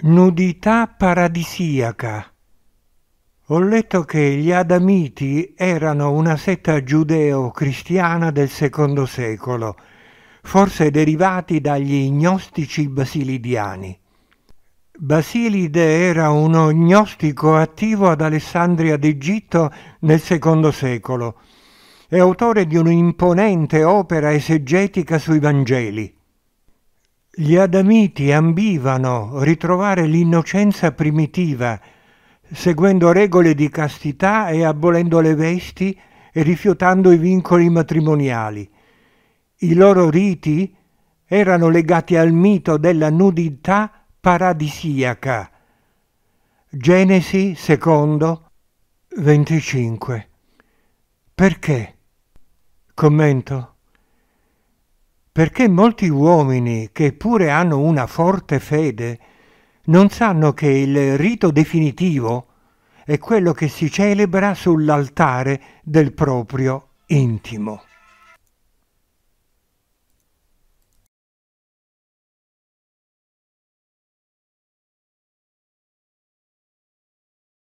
Nudità paradisiaca. Ho letto che gli Adamiti erano una setta giudeo-cristiana del secondo secolo, forse derivati dagli gnostici basilidiani. Basilide era uno gnostico attivo ad Alessandria d'Egitto nel secondo secolo. e autore di un'imponente opera esegetica sui Vangeli. Gli Adamiti ambivano ritrovare l'innocenza primitiva, seguendo regole di castità e abolendo le vesti e rifiutando i vincoli matrimoniali. I loro riti erano legati al mito della nudità paradisiaca. Genesi secondo 25. Perché? Commento perché molti uomini che pure hanno una forte fede non sanno che il rito definitivo è quello che si celebra sull'altare del proprio intimo.